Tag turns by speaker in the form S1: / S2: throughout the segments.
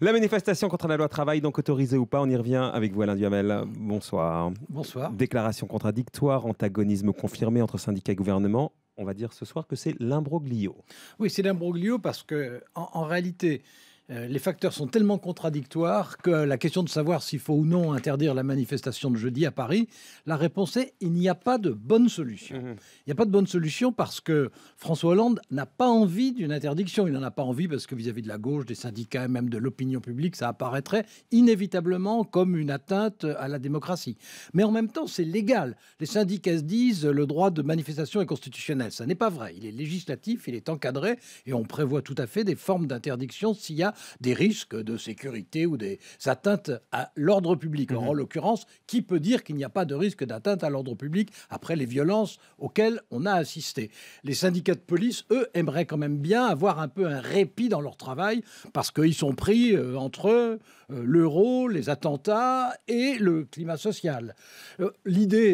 S1: La manifestation contre la loi travail, donc autorisée ou pas, on y revient avec vous Alain Duhamel. Bonsoir. Bonsoir. Déclaration contradictoire, antagonisme confirmé entre syndicats et gouvernement. On va dire ce soir que c'est
S2: l'imbroglio. Oui, c'est l'imbroglio parce que en réalité, euh, les facteurs sont tellement contradictoires que la question de savoir s'il faut ou non interdire la manifestation de jeudi à Paris, la réponse est il n'y a pas de bonne solution. Mhm. Il n'y a pas de bonne solution parce que François Hollande n'a pas envie d'une interdiction. Il n'en a pas envie parce que vis-à-vis de la gauche, des syndicats et même de l'opinion publique, ça apparaîtrait inévitablement comme une atteinte à la démocratie. Mais en même temps, c'est légal. Les syndicats se disent le droit de manifestation est constitutionnel. Ça n'est pas vrai. Il est législatif, il est encadré et on prévoit tout à fait des formes d'interdiction s'il y a des risques de sécurité ou des atteintes à l'ordre public. en mhm. l'occurrence, qui peut dire qu'il n'y a pas de risque d'atteinte à l'ordre public après les violences auxquelles on a assisté Les syndicats de police, eux, aimeraient quand même bien avoir un peu un répit dans leur travail parce qu'ils sont pris euh, entre euh, l'euro, les attentats et le climat social. Euh, l'idée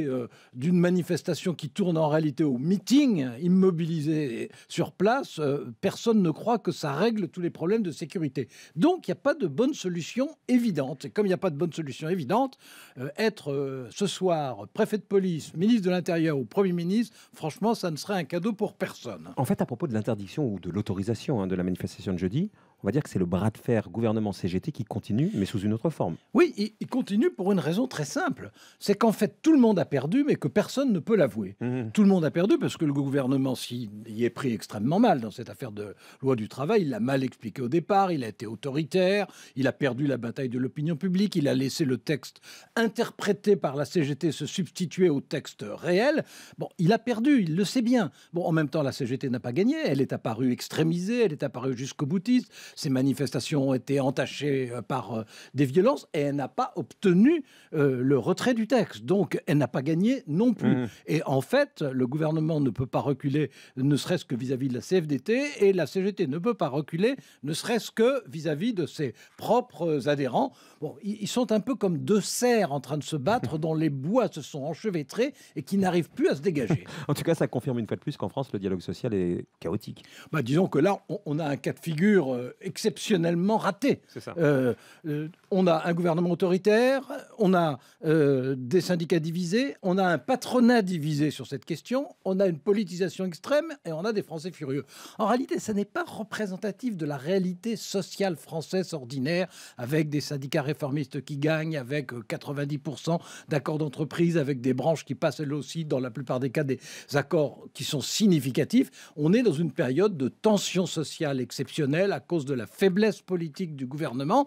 S2: d'une manifestation qui tourne en réalité au meeting immobilisé sur place, personne ne croit que ça règle tous les problèmes de sécurité. Donc il n'y a pas de bonne solution évidente. Et comme il n'y a pas de bonne solution évidente, euh, être euh, ce soir préfet de police, ministre de l'Intérieur ou Premier ministre, franchement, ça ne serait un cadeau pour personne.
S1: En fait, à propos de l'interdiction ou de l'autorisation hein, de la manifestation de jeudi, on va dire que c'est le bras de fer gouvernement-CGT
S2: qui continue, mais sous une autre forme. Oui, il, continue pour une raison très simple. C'est qu'en fait, tout le monde a perdu, mais que personne ne peut l'avouer. Mhm. Tout le monde a perdu parce que le gouvernement s'y est pris extrêmement mal dans cette affaire de loi du travail. Il l'a mal expliqué au départ, il a été autoritaire, il a perdu la bataille de l'opinion publique, il a laissé le texte interprété par la CGT se substituer au texte réel. Bon, il a perdu, il le sait bien. Bon, en même temps, la CGT n'a pas gagné, elle est apparue extrémisée, elle est apparue jusqu'au boutiste ces manifestations ont été entachées euh, par euh, des violences et elle n'a pas obtenu euh, le retrait du texte. Donc elle n'a pas gagné non plus. Mmh. Et en fait, le gouvernement ne peut pas reculer, ne serait-ce que vis-à-vis de la CFDT, et la CGT ne peut pas reculer, ne serait-ce que vis-à-vis de ses propres adhérents. Bon, ils sont un peu comme deux cerfs en train de se battre dont les bois se sont enchevêtrés et qui n'arrivent plus à se dégager. en tout cas, ça confirme une fois de plus qu'en France, le dialogue social est chaotique. Bah, disons que là, on, a un cas de figure exceptionnellement raté. Euh, euh, on a un gouvernement autoritaire, on a euh, des syndicats divisés, on a un patronat divisé sur cette question, on a une politisation extrême et on a des Français furieux. En réalité, ça n'est pas représentatif de la réalité sociale française ordinaire, avec des syndicats réformistes qui gagnent, avec 90% d'accords d'entreprise, avec des branches qui passent elles aussi, dans la plupart des cas, des accords qui sont significatifs. On est dans une période de tension sociale exceptionnelle à cause de la faiblesse politique du gouvernement.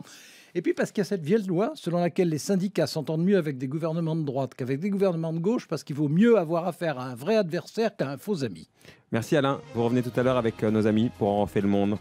S2: Et puis parce qu'il y a cette vieille loi selon laquelle les syndicats s'entendent mieux avec des gouvernements de droite qu'avec des gouvernements de gauche parce qu'il vaut mieux avoir affaire à un vrai adversaire qu'à un faux ami. Merci Alain. Vous
S1: revenez tout à l'heure avec euh, nos amis pour En faire le monde.